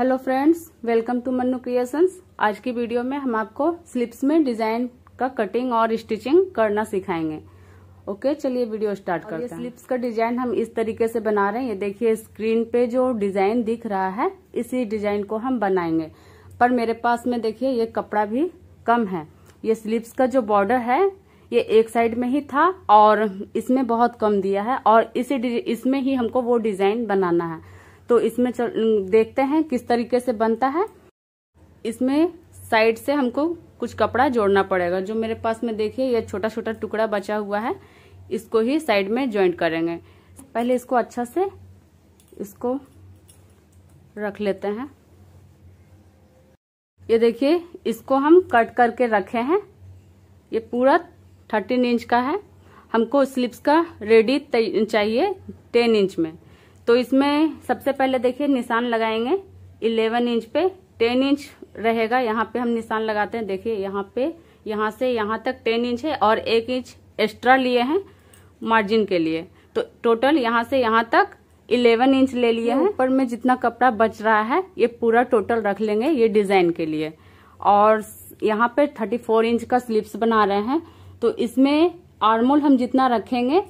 hello friends welcome to Mannu creations आज की video में हम आपको स्लिप्स में डिजाइन का कटिंग और स्टिचिंग करना सिखाएंगे ओके चलिए वीडियो स्टार्ट करते हैं स्लिप्स का डिजाइन हम इस तरीके से बना रहे हैं ये देखिए स्क्रीन पे जो डिजाइन दिख रहा है इसी डिजाइन को हम बनाएंगे पर मेरे पास में देखिये ये कपड़ा भी कम है ये स्लिप्स का जो बॉर्डर है ये एक साइड में ही था और इसमें बहुत कम दिया है और इसी इसमें ही हमको वो डिजाइन बनाना है तो इसमें देखते हैं किस तरीके से बनता है इसमें साइड से हमको कुछ कपड़ा जोड़ना पड़ेगा जो मेरे पास में देखिए यह छोटा छोटा टुकड़ा बचा हुआ है इसको ही साइड में ज्वाइंट करेंगे पहले इसको अच्छा से इसको रख लेते हैं ये देखिए इसको हम कट करके रखे हैं ये पूरा थर्टीन इंच का है हमको स्लिप्स का रेडी चाहिए टेन इंच में तो इसमें सबसे पहले देखिए निशान लगाएंगे 11 इंच पे 10 इंच रहेगा यहाँ पे हम निशान लगाते हैं देखिए यहाँ पे यहाँ से यहाँ तक 10 इंच है और एक इंच एक्स्ट्रा लिए हैं मार्जिन के लिए तो टोटल यहाँ से यहाँ तक 11 इंच ले लिए हैं ऊपर में जितना कपड़ा बच रहा है ये पूरा टोटल रख लेंगे ये डिजाइन के लिए और यहाँ पे फोर इंच का स्लीवस बना रहे हैं तो इसमें आर्मोल हम जितना रखेंगे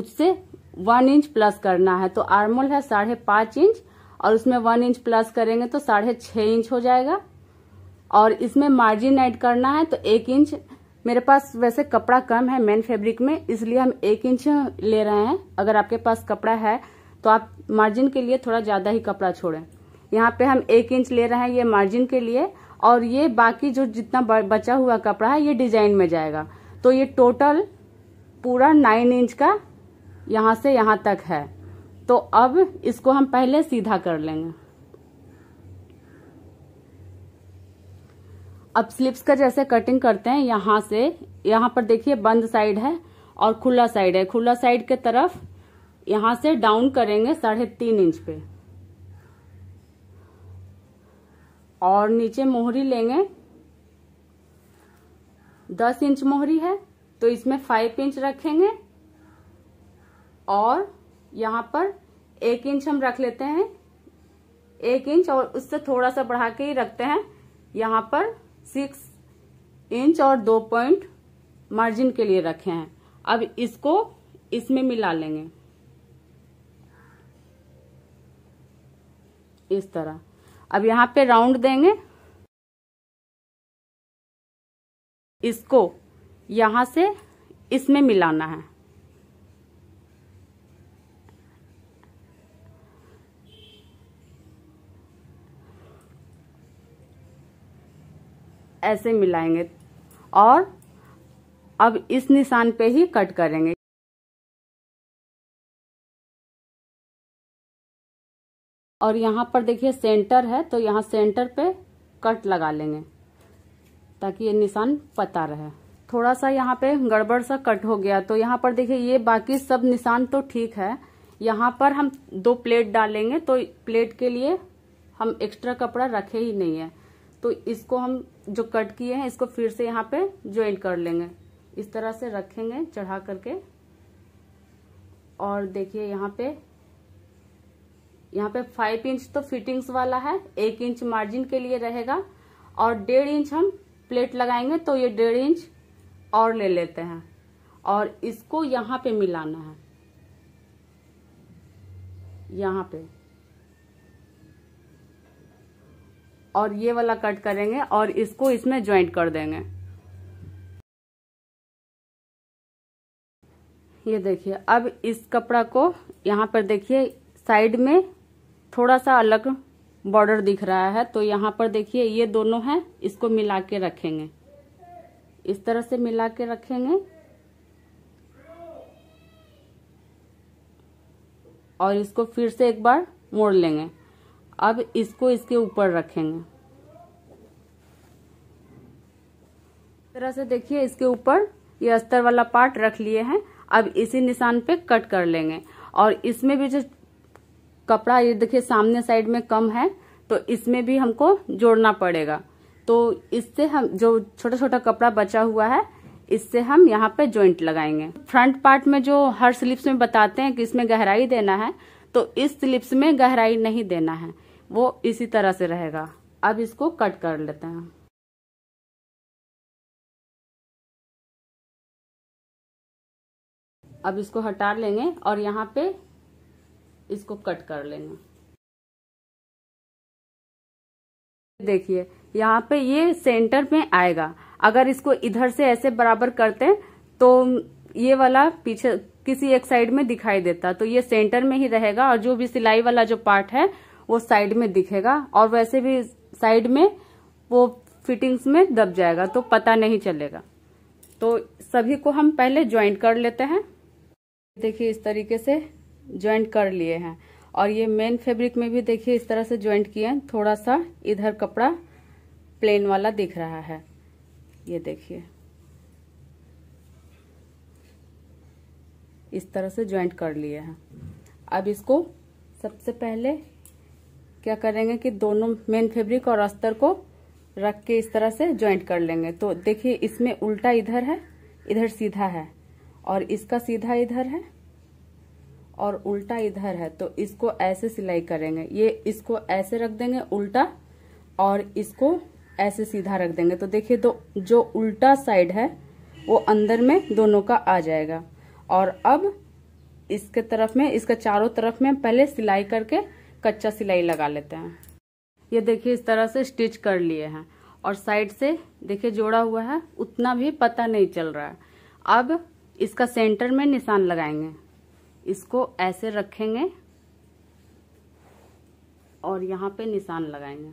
उससे वन इंच प्लस करना है तो आर्मोल है साढ़े पांच इंच और उसमें वन इंच प्लस करेंगे तो साढ़े छः इंच हो जाएगा और इसमें मार्जिन ऐड करना है तो एक इंच मेरे पास वैसे कपड़ा कम है मेन फैब्रिक में इसलिए हम एक इंच ले रहे हैं अगर आपके पास कपड़ा है तो आप मार्जिन के लिए थोड़ा ज़्यादा ही कपड़ा छोड़ें यहाँ पे हम एक इंच ले रहे हैं ये मार्जिन के लिए और ये बाकी जो जितना बचा हुआ कपड़ा है ये डिजाइन में जाएगा तो ये टोटल पूरा नाइन इंच का यहाँ से यहाँ तक है तो अब इसको हम पहले सीधा कर लेंगे अब स्लिप्स का जैसे कटिंग करते हैं यहाँ से यहाँ पर देखिए बंद साइड है और खुला साइड है खुला साइड के तरफ यहाँ से डाउन करेंगे साढ़े तीन इंच पे और नीचे मोहरी लेंगे दस इंच मोहरी है तो इसमें फाइव इंच रखेंगे और यहाँ पर एक इंच हम रख लेते हैं एक इंच और उससे थोड़ा सा बढ़ा के ही रखते हैं यहाँ पर सिक्स इंच और दो पॉइंट मार्जिन के लिए रखे हैं अब इसको इसमें मिला लेंगे इस तरह अब यहाँ पे राउंड देंगे इसको यहाँ से इसमें मिलाना है ऐसे मिलाएंगे और अब इस निशान पे ही कट करेंगे और यहाँ पर देखिए सेंटर है तो यहाँ सेंटर पे कट लगा लेंगे ताकि ये निशान पता रहे थोड़ा सा यहाँ पे गड़बड़ सा कट हो गया तो यहाँ पर देखिए ये बाकी सब निशान तो ठीक है यहाँ पर हम दो प्लेट डालेंगे तो प्लेट के लिए हम एक्स्ट्रा कपड़ा रखे ही नहीं है तो इसको हम जो कट किए हैं इसको फिर से यहाँ पे ज्वाइन कर लेंगे इस तरह से रखेंगे चढ़ा करके और देखिए यहाँ पे यहाँ पे फाइव इंच तो फिटिंग्स वाला है एक इंच मार्जिन के लिए रहेगा और डेढ़ इंच हम प्लेट लगाएंगे तो ये डेढ़ इंच और ले लेते हैं और इसको यहाँ पे मिलाना है यहाँ पे और ये वाला कट करेंगे और इसको इसमें ज्वाइंट कर देंगे ये देखिए अब इस कपड़ा को यहाँ पर देखिए साइड में थोड़ा सा अलग बॉर्डर दिख रहा है तो यहाँ पर देखिए ये दोनों हैं इसको मिला के रखेंगे इस तरह से मिला के रखेंगे और इसको फिर से एक बार मोड़ लेंगे अब इसको इसके ऊपर रखेंगे तरह से देखिए इसके ऊपर ये अस्तर वाला पार्ट रख लिए हैं अब इसी निशान पे कट कर लेंगे और इसमें भी जो कपड़ा ये देखिए सामने साइड में कम है तो इसमें भी हमको जोड़ना पड़ेगा तो इससे हम जो छोटा छोटा कपड़ा बचा हुआ है इससे हम यहाँ पे ज्वाइंट लगाएंगे फ्रंट पार्ट में जो हर स्लिप्स में बताते हैं कि इसमें गहराई देना है तो इस स्लिप्स में गहराई नहीं देना है वो इसी तरह से रहेगा अब इसको कट कर लेते हैं अब इसको हटा लेंगे और यहाँ पे इसको कट कर लेंगे देखिए यहाँ पे ये सेंटर में आएगा अगर इसको इधर से ऐसे बराबर करते हैं तो ये वाला पीछे किसी एक साइड में दिखाई देता तो ये सेंटर में ही रहेगा और जो भी सिलाई वाला जो पार्ट है वो साइड में दिखेगा और वैसे भी साइड में वो फिटिंग्स में दब जाएगा तो पता नहीं चलेगा तो सभी को हम पहले ज्वाइंट कर लेते हैं देखिए इस तरीके से ज्वाइंट कर लिए हैं और ये मेन फैब्रिक में भी देखिए इस तरह से ज्वाइंट किए हैं थोड़ा सा इधर कपड़ा प्लेन वाला दिख रहा है ये देखिए इस तरह से ज्वाइंट कर लिए हैं अब इसको सबसे पहले क्या करेंगे कि दोनों मेन फैब्रिक और अस्तर को रख के इस तरह से ज्वाइंट कर लेंगे तो देखिए इसमें उल्टा इधर है इधर सीधा है और इसका सीधा इधर है और उल्टा इधर है तो इसको ऐसे सिलाई करेंगे ये इसको ऐसे रख देंगे उल्टा और इसको ऐसे सीधा रख देंगे तो देखिए तो जो उल्टा साइड है वो अंदर में दोनों का आ जाएगा और अब इसके तरफ में इसका चारों तरफ में पहले सिलाई करके कच्चा सिलाई लगा लेते हैं ये देखिए इस तरह से स्टिच कर लिए हैं और साइड से देखिए जोड़ा हुआ है उतना भी पता नहीं चल रहा है अब इसका सेंटर में निशान लगाएंगे इसको ऐसे रखेंगे और यहाँ पे निशान लगाएंगे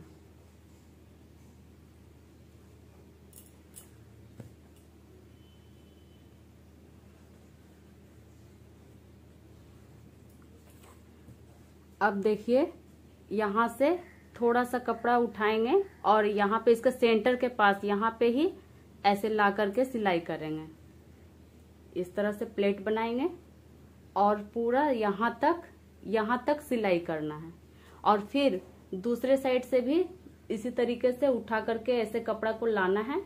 अब देखिए यहाँ से थोड़ा सा कपड़ा उठाएंगे और यहाँ पे इसका सेंटर के पास यहाँ पे ही ऐसे ला करके सिलाई करेंगे इस तरह से प्लेट बनाएंगे और पूरा यहाँ तक यहाँ तक सिलाई करना है और फिर दूसरे साइड से भी इसी तरीके से उठा करके ऐसे कपड़ा को लाना है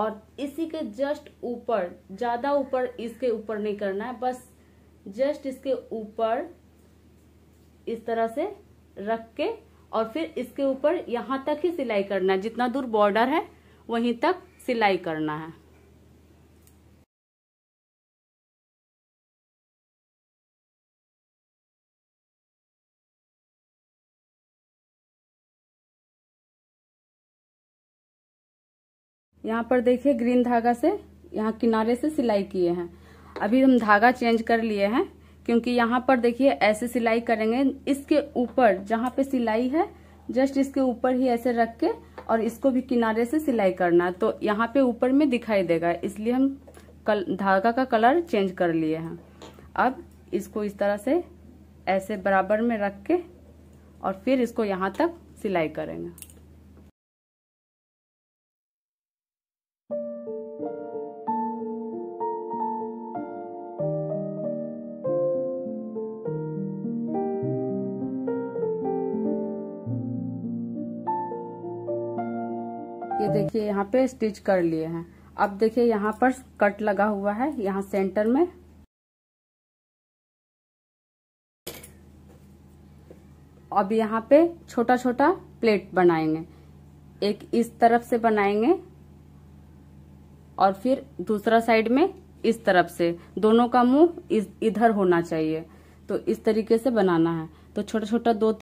और इसी के जस्ट ऊपर ज़्यादा ऊपर इसके ऊपर नहीं करना है बस जस्ट इसके ऊपर इस तरह से रख के और फिर इसके ऊपर यहाँ तक ही सिलाई करना है जितना दूर बॉर्डर है वहीं तक सिलाई करना है यहाँ पर देखिए ग्रीन धागा से यहाँ किनारे से सिलाई किए हैं अभी हम धागा चेंज कर लिए हैं क्योंकि यहाँ पर देखिए ऐसे सिलाई करेंगे इसके ऊपर जहाँ पे सिलाई है जस्ट इसके ऊपर ही ऐसे रख के और इसको भी किनारे से सिलाई करना तो यहाँ पे ऊपर में दिखाई देगा इसलिए हम कल धागा का कलर चेंज कर लिए हैं अब इसको इस तरह से ऐसे बराबर में रख के और फिर इसको यहाँ तक सिलाई करेंगे देखिए यहाँ पे स्टिच कर लिए हैं अब देखिए यहाँ पर कट लगा हुआ है यहाँ सेंटर में अब यहाँ पे छोटा छोटा प्लेट बनाएंगे एक इस तरफ से बनाएंगे और फिर दूसरा साइड में इस तरफ से दोनों का मुंह इधर होना चाहिए तो इस तरीके से बनाना है तो छोटा छोटा दो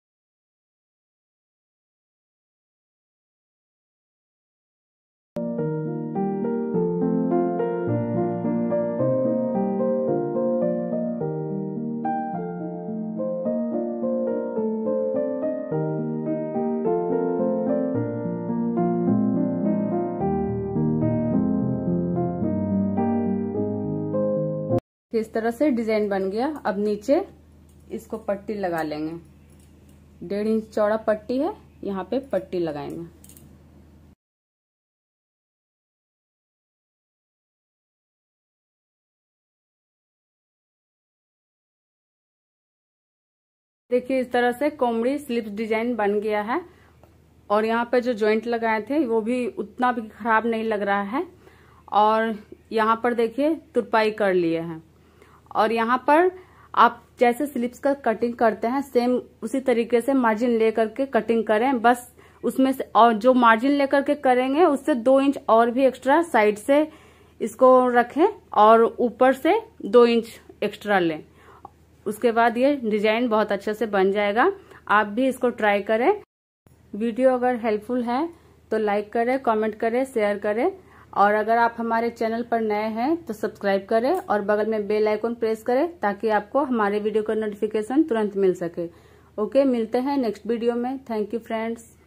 तो इस तरह से डिजाइन बन गया अब नीचे इसको पट्टी लगा लेंगे डेढ़ इंच चौड़ा पट्टी है यहाँ पे पट्टी लगाएंगे देखिए इस तरह से कोमड़ी स्लिप डिजाइन बन गया है और यहाँ पे जो जॉइंट लगाए थे वो भी उतना भी खराब नहीं लग रहा है और यहाँ पर देखिए तुरपाई कर लिए हैं और यहाँ पर आप जैसे स्लिप्स का कटिंग करते हैं सेम उसी तरीके से मार्जिन लेकर के कटिंग करें बस उसमें से और जो मार्जिन लेकर के करेंगे उससे दो इंच और भी एक्स्ट्रा साइड से इसको रखें और ऊपर से दो इंच एक्स्ट्रा लें उसके बाद ये डिजाइन बहुत अच्छे से बन जाएगा आप भी इसको ट्राई करें वीडियो अगर हेल्पफुल है तो लाइक करें कमेंट करें शेयर करें और अगर आप हमारे चैनल पर नए हैं तो सब्सक्राइब करें और बगल में बेल आइकन प्रेस करें ताकि आपको हमारे वीडियो का नोटिफिकेशन तुरंत मिल सके ओके मिलते हैं नेक्स्ट वीडियो में थैंक यू फ्रेंड्स